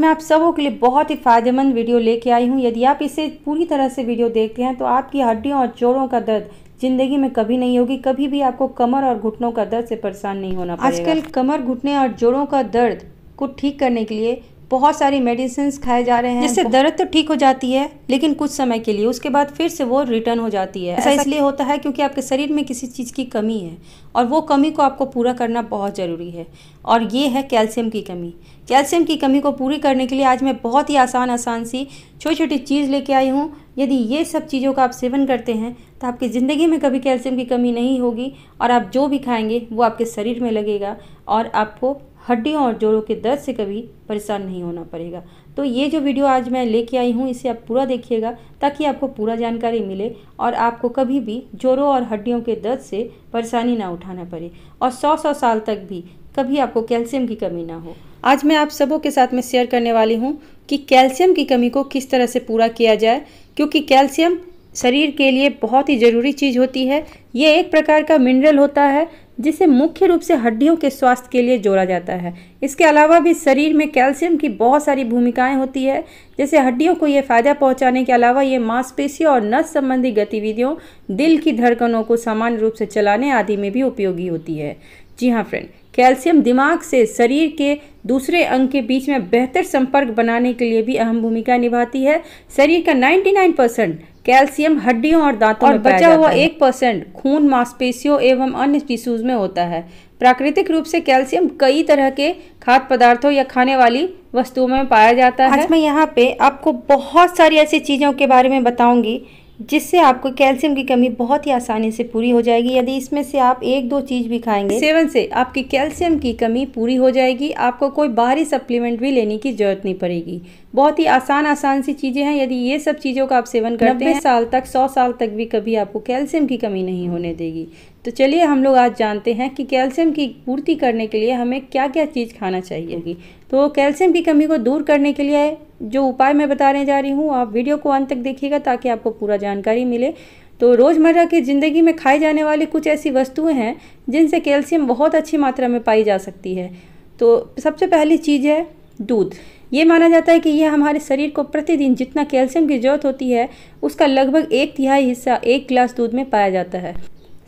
मैं आप सबों के लिए बहुत ही फ़ायदेमंद वीडियो लेके आई हूँ यदि आप इसे पूरी तरह से वीडियो देखते हैं तो आपकी हड्डियों और जोड़ों का दर्द जिंदगी में कभी नहीं होगी कभी भी आपको कमर और घुटनों का दर्द से परेशान नहीं होना आजकल कमर घुटने और जोड़ों का दर्द को ठीक करने के लिए बहुत सारी मेडिसिन खाए जा रहे हैं जिससे दर्द तो ठीक हो जाती है लेकिन कुछ समय के लिए उसके बाद फिर से वो रिटर्न हो जाती है ऐसा इसलिए होता है क्योंकि आपके शरीर में किसी चीज़ की कमी है और वो कमी को आपको पूरा करना बहुत ज़रूरी है और ये है कैल्शियम की कमी कैल्शियम की कमी को पूरी करने के लिए आज मैं बहुत ही आसान आसान सी छोटी छोटी चीज़ लेके आई हूँ यदि ये सब चीज़ों का आप सेवन करते हैं तो आपकी ज़िंदगी में कभी कैल्शियम की कमी नहीं होगी और आप जो भी खाएंगे वो आपके शरीर में लगेगा और आपको हड्डियों और जोड़ों के दर्द से कभी परेशान नहीं होना पड़ेगा तो ये जो वीडियो आज मैं लेके आई हूँ इसे आप पूरा देखिएगा ताकि आपको पूरा जानकारी मिले और आपको कभी भी जोड़ों और हड्डियों के दर्द से परेशानी ना उठाना पड़े और सौ सौ साल तक भी कभी आपको कैल्शियम की कमी ना हो आज मैं आप सबों के साथ में शेयर करने वाली हूँ कि कैल्शियम की कमी को किस तरह से पूरा किया जाए क्योंकि कैल्शियम शरीर के लिए बहुत ही ज़रूरी चीज़ होती है ये एक प्रकार का मिनरल होता है जिसे मुख्य रूप से हड्डियों के स्वास्थ्य के लिए जोड़ा जाता है इसके अलावा भी शरीर में कैल्शियम की बहुत सारी भूमिकाएं होती है जैसे हड्डियों को ये फ़ायदा पहुंचाने के अलावा ये मांसपेशियों और नस संबंधी गतिविधियों दिल की धड़कनों को सामान्य रूप से चलाने आदि में भी उपयोगी होती है जी हाँ फ्रेंड कैल्शियम दिमाग से शरीर के दूसरे अंग के बीच में बेहतर संपर्क बनाने के लिए भी अहम भूमिका निभाती है शरीर का 99 परसेंट कैल्शियम हड्डियों और दांतों और में बचा हुआ एक परसेंट खून मांसपेशियों एवं अन्य टिश्यूज में होता है प्राकृतिक रूप से कैल्शियम कई तरह के खाद्य पदार्थों या खाने वाली वस्तुओं में पाया जाता है आज मैं यहाँ पे आपको बहुत सारी ऐसी चीज़ों के बारे में बताऊंगी जिससे आपको कैल्शियम की कमी बहुत ही आसानी से पूरी हो जाएगी यदि इसमें से आप एक दो चीज़ भी खाएंगे सेवन से आपकी कैल्शियम की कमी पूरी हो जाएगी आपको कोई बाहरी सप्लीमेंट भी लेने की ज़रूरत नहीं पड़ेगी बहुत ही आसान आसान सी चीज़ें हैं यदि ये सब चीज़ों का आप सेवन करते हैं साल तक सौ साल तक भी कभी आपको कैल्शियम की कमी नहीं होने देगी तो चलिए हम लोग आज जानते हैं कि कैल्शियम की पूर्ति करने के लिए हमें क्या क्या चीज़ खाना चाहिए तो कैल्शियम की कमी को दूर करने के लिए जो उपाय मैं बताने जा रही हूँ आप वीडियो को अंत तक देखिएगा ताकि आपको पूरा जानकारी मिले तो रोज़मर्रा की ज़िंदगी में खाई जाने वाली कुछ ऐसी वस्तुएं हैं जिनसे कैल्शियम बहुत अच्छी मात्रा में पाई जा सकती है तो सबसे पहली चीज़ है दूध ये माना जाता है कि यह हमारे शरीर को प्रतिदिन जितना कैल्शियम की जरूरत होती है उसका लगभग एक तिहाई हिस्सा एक गिलास दूध में पाया जाता है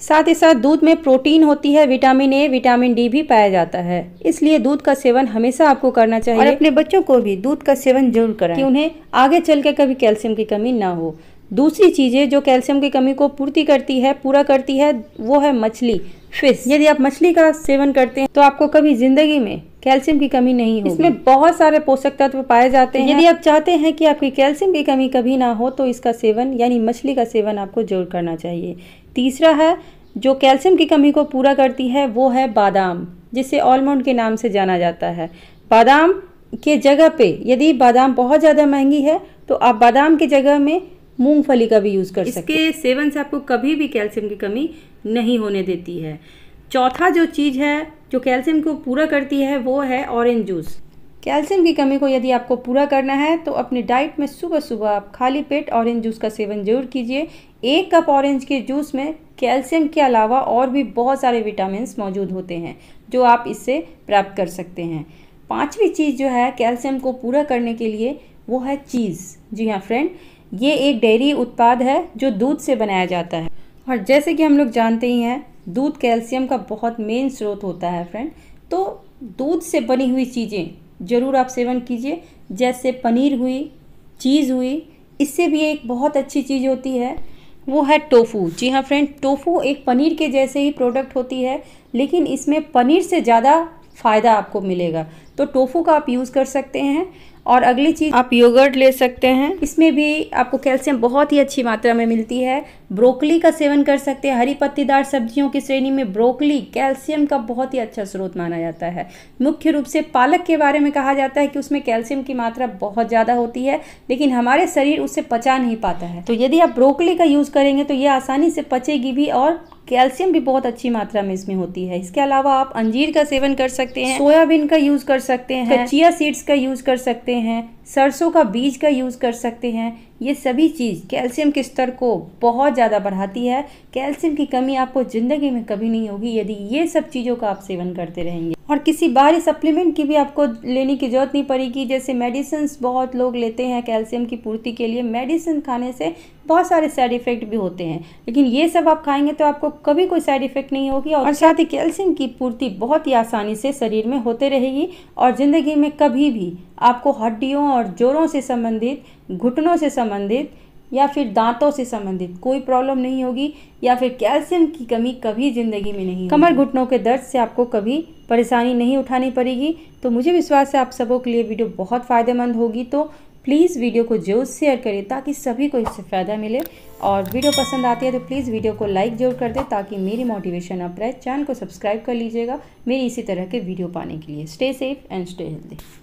साथ ही साथ दूध में प्रोटीन होती है विटामिन ए विटामिन डी भी पाया जाता है इसलिए दूध का सेवन हमेशा आपको करना चाहिए और अपने बच्चों को भी दूध का सेवन जरूर करें कि उन्हें आगे चल के कभी कैल्शियम की कमी ना हो दूसरी चीज़ें जो कैल्शियम की कमी को पूर्ति करती है पूरा करती है वो है मछली फिश यदि आप मछली का सेवन करते हैं तो आपको कभी जिंदगी में कैल्शियम की कमी नहीं होगी इसमें बहुत सारे पोषक तत्व पाए जाते हैं यदि आप चाहते हैं कि आपकी कैल्शियम की कमी कभी ना हो तो इसका सेवन यानी मछली का सेवन आपको जरूर करना चाहिए तीसरा है जो कैल्शियम की कमी को पूरा करती है वो है बादाम जिसे ऑलमंड के नाम से जाना जाता है बादाम के जगह पे यदि बादाम बहुत ज़्यादा महंगी है तो आप बादाम की जगह में मूंगफली का भी यूज़ कर सकते हैं इसके सेवन से आपको कभी भी कैल्शियम की कमी नहीं होने देती है चौथा जो चीज़ है जो कैल्शियम को पूरा करती है वो है ऑरेंज जूस कैल्शियम की कमी को यदि आपको पूरा करना है तो अपनी डाइट में सुबह सुबह आप खाली पेट ऑरेंज जूस का सेवन जरूर कीजिए एक कप ऑरेंज के जूस में कैल्शियम के अलावा और भी बहुत सारे विटामिन मौजूद होते हैं जो आप इससे प्राप्त कर सकते हैं पाँचवीं चीज़ जो है कैल्शियम को पूरा करने के लिए वो है चीज़ जी हाँ फ्रेंड ये एक डेयरी उत्पाद है जो दूध से बनाया जाता है और जैसे कि हम लोग जानते ही हैं दूध कैल्शियम का बहुत मेन स्रोत होता है फ्रेंड तो दूध से बनी हुई चीज़ें ज़रूर आप सेवन कीजिए जैसे पनीर हुई चीज़ हुई इससे भी एक बहुत अच्छी चीज़ होती है वो है टोफू जी हाँ फ्रेंड टोफू एक पनीर के जैसे ही प्रोडक्ट होती है लेकिन इसमें पनीर से ज़्यादा फ़ायदा आपको मिलेगा तो टोफू का आप यूज़ कर सकते हैं और अगली चीज़ आप योगर्ट ले सकते हैं इसमें भी आपको कैल्शियम बहुत ही अच्छी मात्रा में मिलती है ब्रोकली का सेवन कर सकते हैं हरी पत्तेदार सब्जियों की श्रेणी में ब्रोकली कैल्शियम का बहुत ही अच्छा स्रोत माना जाता है मुख्य रूप से पालक के बारे में कहा जाता है कि उसमें कैल्शियम की मात्रा बहुत ज़्यादा होती है लेकिन हमारे शरीर उसे पचा नहीं पाता है तो यदि आप ब्रोकली का यूज़ करेंगे तो ये आसानी से पचेगी भी और कैल्शियम भी बहुत अच्छी मात्रा में इसमें होती है इसके अलावा आप अंजीर का सेवन कर सकते हैं सोयाबीन का यूज़ कर सकते हैं चिया सीड्स का यूज़ कर सकते हैं सरसों का बीज का यूज़ कर सकते हैं ये सभी चीज़ कैल्शियम के स्तर को बहुत ज़्यादा बढ़ाती है कैल्शियम की कमी आपको ज़िंदगी में कभी नहीं होगी यदि ये सब चीज़ों का आप सेवन करते रहेंगे और किसी बाहरी सप्लीमेंट की भी आपको लेने की ज़रूरत नहीं पड़ेगी जैसे मेडिसिन बहुत लोग लेते हैं कैल्शियम की पूर्ति के लिए मेडिसिन खाने से बहुत सारे साइड इफ़ेक्ट भी होते हैं लेकिन ये सब आप खाएंगे तो आपको कभी कोई साइड इफ़ेक्ट नहीं होगी और साथ ही कैल्शियम की पूर्ति बहुत ही आसानी से शरीर में होते रहेगी और ज़िंदगी में कभी भी आपको हड्डियों और जोड़ों से संबंधित घुटनों से संबंधित या फिर दांतों से संबंधित कोई प्रॉब्लम नहीं होगी या फिर कैल्शियम की कमी कभी ज़िंदगी में नहीं कमर घुटनों के दर्द से आपको कभी परेशानी नहीं उठानी पड़ेगी तो मुझे विश्वास है आप सबों के लिए वीडियो बहुत फ़ायदेमंद होगी तो प्लीज़ वीडियो को जरूर शेयर करें ताकि सभी को इससे फ़ायदा मिले और वीडियो पसंद आती है तो प्लीज़ वीडियो को लाइक जरूर कर दें ताकि मेरी मोटिवेशन अप रहे चैनल को सब्सक्राइब कर लीजिएगा मेरी इसी तरह के वीडियो पाने के लिए stay safe and stay healthy